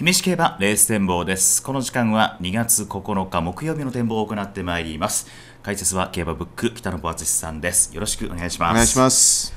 姫路競馬レース展望です。この時間は2月9日木曜日の展望を行ってまいります。解説は競馬ブック北野敦さんです。よろしくお願いします。お願いします。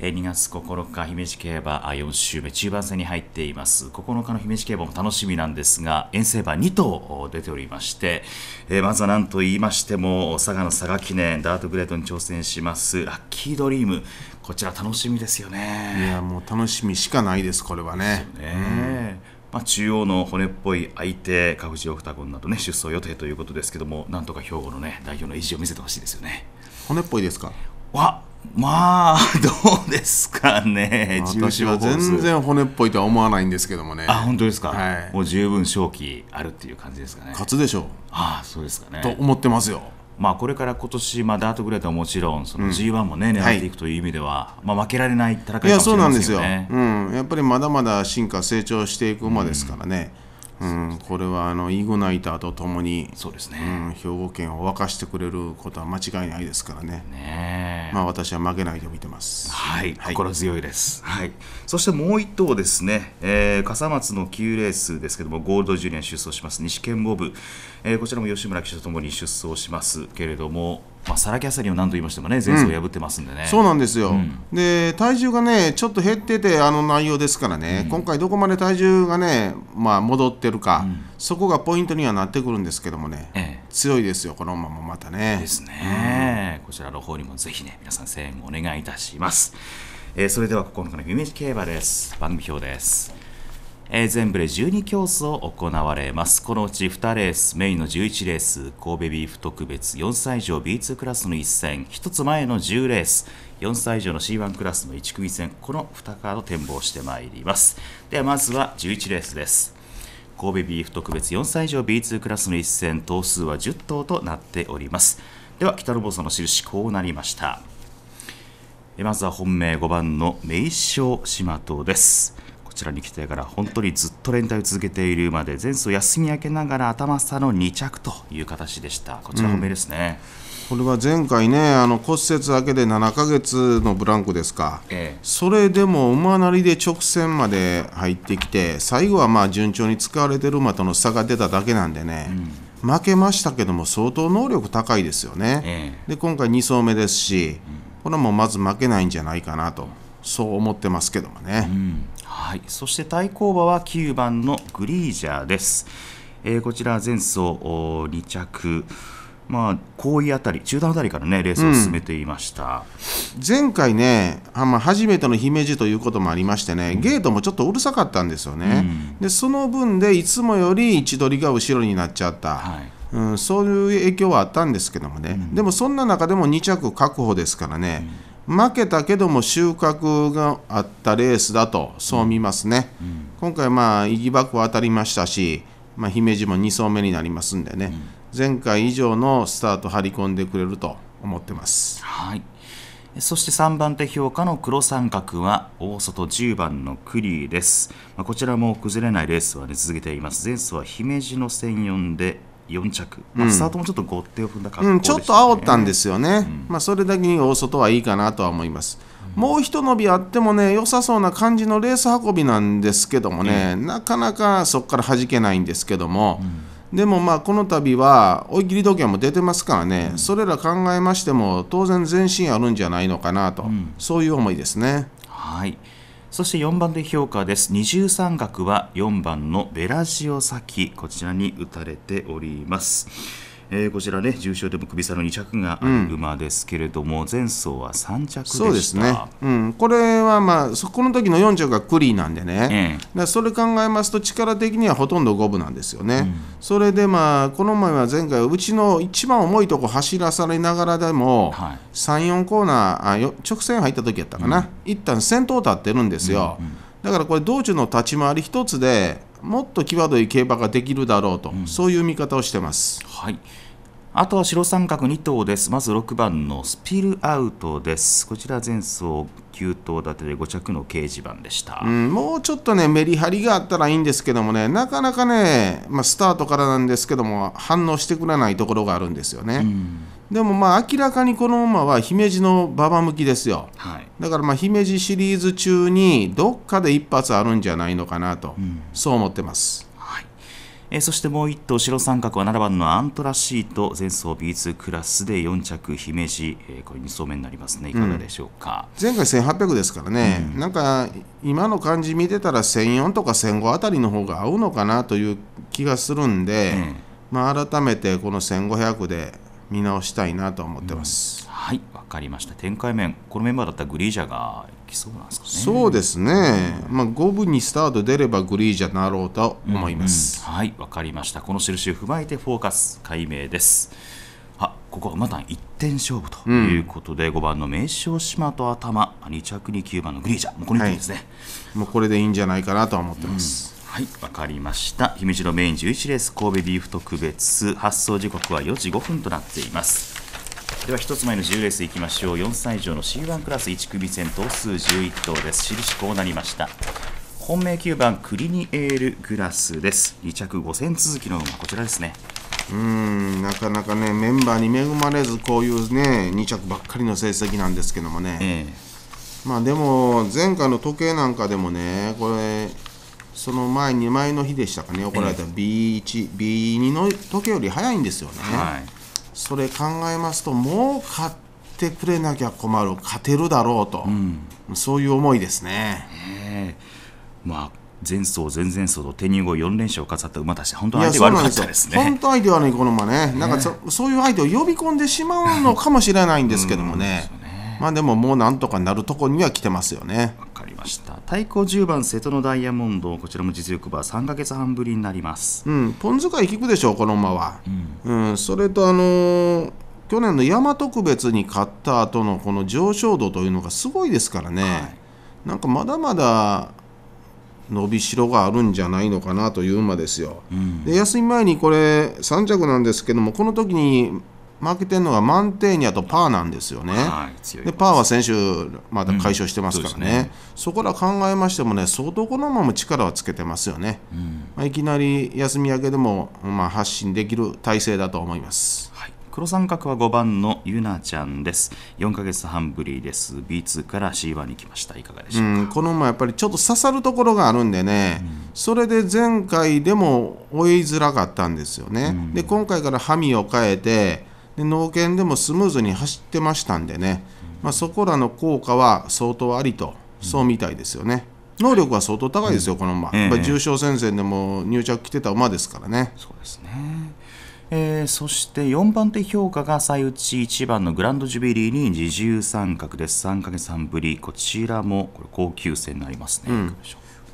え2月9日、姫路競馬4週目、中盤戦に入っています。9日の姫路競馬も楽しみなんですが、遠征馬2頭出ておりまして、えまずは何と言いましても、佐賀の佐賀記念、ダートグレードに挑戦します、ラッキードリーム、こちら楽しみですよね。いや、もう楽しみしかないです、これはね。ねまあ、中央の骨っぽい相手、川口オタゴンなどね出走予定ということですけども、なんとか兵庫のね代表の意地を見せてほしいですよね。骨っぽいですかわまあ どうですかね、私は全然骨っぽいとは思わないんですけどもね、あ本当ですか、はい、もう十分勝機あるっていう感じですかね、勝つでしょう、ああそうですかね。と思ってますよ。まあ、これから今年、まあ、ダートグレートはもちろんその G1 もね、うん、狙っていくという意味では、はい、まあ、負けられない戦いかもしれませんよね。そうなんですよ、うん、やっぱりまだまだ進化成長していく馬ですからね。うん、うん、これはあのイグナイターとともにそうですね、ねうん、兵庫県を沸かしてくれることは間違いないですからね。ねまあ、私は負けないで見てます、はい、はい、心強いです、はい、そしてもう1頭ですね、えー、笠松の9レースですけどもゴールドジュニア出走します西健ボブ、えー、こちらも吉村記者とともに出走しますけれどもまあ、サラ・キャサリンを何と言いましてもね前走破ってますんでね、うん、そうなんですよ、うん、で体重がねちょっと減っててあの内容ですからね、うん、今回どこまで体重がね、まあ、戻ってるか、そこがポイントにはなってくるんですけどもね、ええ、強いですよこのまままたねですね、こちらの方にもぜひね皆さん声援お願いいたします、えー、それでは9日の「夢競馬」です番組表ですえー、全部で12競争行われます。このうち2レース、メインの11レース、神戸ビーフ特別4歳以上 B2 クラスの一戦、1つ前の10レース、4歳以上の C1 クラスの1組戦、この2カード展望してまいります。ではまずは11レースです。神戸ビーフ特別4歳以上 B2 クラスの一戦、頭数は10頭となっております。では、北の坊さんの印、こうなりました。まずは本命5番の名将島党です。ちらに来てから本当にずっと連帯を続けているまで前走休み明けながら頭下の2着という形でしたこちら本命ですね、うん、これは前回ねあの骨折だけで7か月のブランクですか、ええ、それでも馬なりで直線まで入ってきて最後はまあ順調に使われてる馬との差が出ただけなんでね、うん、負けましたけども相当能力高いですよね、え、で今回2走目ですし、これはもうまず負けないんじゃないかなとそう思ってますけどもね。うんはい、そして対抗馬は9番のグリージャーです。えー、こちら前走2着、まあ、後位あたり、中段あたりからね、レースを進めていました、うん、前回ね、あまあ、初めての姫路ということもありましてね、ゲートもちょっとうるさかったんですよね、うん、でその分でいつもより位置取りが後ろになっちゃった。はいうん、そういう影響はあったんですけどもね、うん、でもそんな中でも2着確保ですからね、負けたけども収穫があったレースだとそう見ますね、うん、今回まあイギバは当たりましたし、まあ、姫路も2走目になりますんでね、うん、前回以上のスタート張り込んでくれると思ってます。はいそして3番手評価の黒三角は大外10番のクリーです、まあ、こちらも崩れないレースは、ね、続けています前走は姫路の専用で4着、まあ、スタートもちょっと5手を踏んだ格好、ねうん、ちょっと煽ったんですよね、うん、まあ、それだけに大外はいいかなとは思います。うん、もう一伸びあってもね良さそうな感じのレース運びなんですけどもね、なかなかそこから弾けないんですけども、でもまあこの度は追い切り時計も出てますからね、それら考えましても当然前進あるんじゃないのかなと、そういう思いですね。はいそして4番で評価です。二重三角は4番のベラジオ先、こちらに打たれております。えー、こちらね重賞でも首差の2着がある馬ですけれども、うん、前走は3着そうですね、うん、これはまあそこの時の4着がクリーなんでね、ええ、それ考えますと力的にはほとんど五分なんですよね、うん、それでまあこの前は前回うちの一番重いとこ走らされながらでも、はい、34コーナーあ直線入った時やったかな、うん、一旦先頭立ってるんですよ、うんうん、だからこれ道中の立ち回り一つでもっと際どい競馬ができるだろうと、うん、そういう見方をしてます。はいあとは白三角2頭です。まず6番のスピルアウトです。こちら前走9頭立てで5着の掲示板でした、うん、もうちょっとね、メリハリがあったらいいんですけどもね、なかなかね、まあ、スタートからなんですけども、反応してくれないところがあるんですよね。うんでもまあ明らかにこの馬は姫路の馬場向きですよ、はい、だからまあ姫路シリーズ中にどっかで一発あるんじゃないのかなと、うん、そう思ってます。はい、えー、そしてもう一頭、白三角は7番のアントラシート、前走 B2 クラスで4着、姫路、えー、これ2走目になりますね、いかがでしょうか、うん、前回1800ですからね、うん、なんか今の感じ見てたら、1004とか1005あたりの方が合うのかなという気がするんで、まあ、改めてこの1500で見直したいなと思ってます。うん、はい、わかりました。展開面、このメンバーだったらグリージャがきそうなんですかね。そうですね。まあ五分にスタート出ればグリージャなろうと思います。うんうん、はい、わかりました。この印を踏まえてフォーカス解明です。あ、ここはまた一点勝負ということで、五、うん、番の名称島と頭、二着に九番のグリージャ、もうこれでいいですね、はい、もうこれでいいんじゃないかなと思ってます。はい、わかりました。姫路のメイン11レース神戸ビーフ特別発送時刻は4時5分となっています。では1つ前の10レースいきましょう4歳以上の C1 クラス1組戦頭数11頭です印こうなりました本命9番クリニエールグラスです2着5戦続きの馬こちらですねうーんなかなかねメンバーに恵まれずこういうね2着ばっかりの成績なんですけどもね、えー、まあでも前回の時計なんかでもねこれその前に前の日でしたかね怒られた B1、B2 の時より早いんですよね、はい、それ考えますともう買ってくれなきゃ困る勝てるだろうと、うん、そういう思いですね。まあ前走前々走と天人後4連勝を飾った馬たち本当相手悪かったですね本当相手悪いこの馬ねなんかそ、ね、そういう相手を呼び込んでしまうのかもしれないんですけどもねうん、ねまあでももうなんとかなるところには来てますよねました対抗10番瀬戸のダイヤモンドこちらも実力馬3か月半ぶりになります、うん、ポン酢が効くでしょうこの馬は、うん、うん、それとあのー去年の山特別に勝った後のこの上昇度というのがすごいですからね、はい、なんかまだまだ伸びしろがあるんじゃないのかなという馬ですよ。うん、で休み前にこれ3着なんですけどもこの時に負けてるのがマンテーニャとパーなんですよね、はい、でパーは先週、まだ解消してますからねうんそね、そこら考えましてもね、相当このまま力はつけてますよね、うん、まあ、いきなり休み明けでも、まあ、発信できる体制だと思います。黒三角は5番のゆなちゃんです。4ヶ月半ぶりです。B2 から C1 に来ました。いかがでしょうか。この前やっぱりちょっと刺さるところがあるんでね、うん、それで前回でも追いづらかったんですよね。で今回からハミを変えて、で農研でもスムーズに走ってましたんでね、まあ、そこらの効果は相当ありと、そうみたいですよね。能力は相当高いですよ、この馬、えー、重賞戦線でも入着来てた馬ですからね。そうですねえー、そして4番手評価が最内1番のグランドジュビリーに二重三角です3か月半ぶりこちらもこれ高級戦になりますね、うん、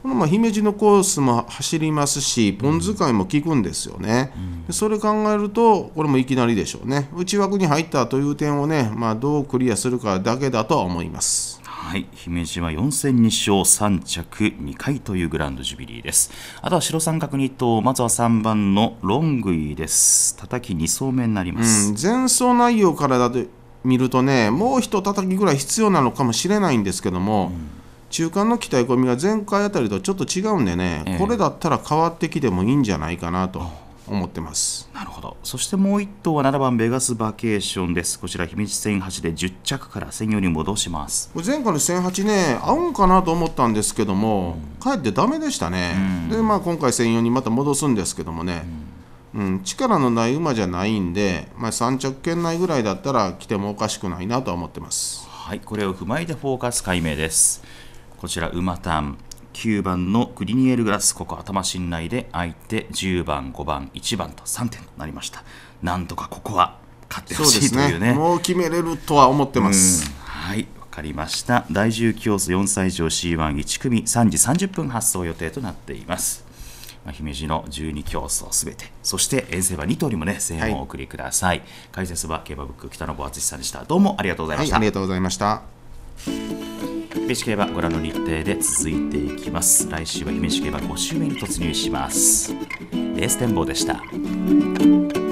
このまあ姫路のコースも走りますしポン使いも効くんですよね、うん、それ考えるとこれもいきなりでしょうね内枠に入ったという点をね、まあ、どうクリアするかだけだとは思います。はい、姫路は4戦2勝3着2回というグランドジュビリーですあとは白三角2頭まずは3番のロングイです叩き2層目になります、うん、前走内容からだと見るとねもう一叩きぐらい必要なのかもしれないんですけども、うん中間の期待込みが前回あたりとちょっと違うんでね、えー、これだったら変わってきてもいいんじゃないかなと。思ってますなるほどそしてもう1頭は7番ベガスバケーションですこちら姫路戦8で10着から専用に戻しますこれ前回の戦8ね合うんかなと思ったんですけども、うん、かえってダメでしたね、うん、でまあ今回専用にまた戻すんですけどもね、うん、うん、力のない馬じゃないんで、まあ、3着圏内ぐらいだったら来てもおかしくないなとは思ってますはいこれを踏まえてフォーカス解明ですこちら、馬ターン。9番のグリニエルグラス、ここ頭信頼で相手10番、5番、1番と3点となりました。なんとかここは勝ってほしいというね、ね、もう決めれるとは思ってます。はい、わかりました。第10競争4歳以上 C11 組3時30分発送予定となっています。まあ、姫路の12競争すべて、そして遠征は2通りもね、声援をお送りください。はい、解説は競馬ブック北野坊敦さんでした。どうもありがとうございました。はい、ありがとうございました。姫路競馬ご覧の日程で続いていきます来週は姫路競馬5週目に突入しますレース展望でした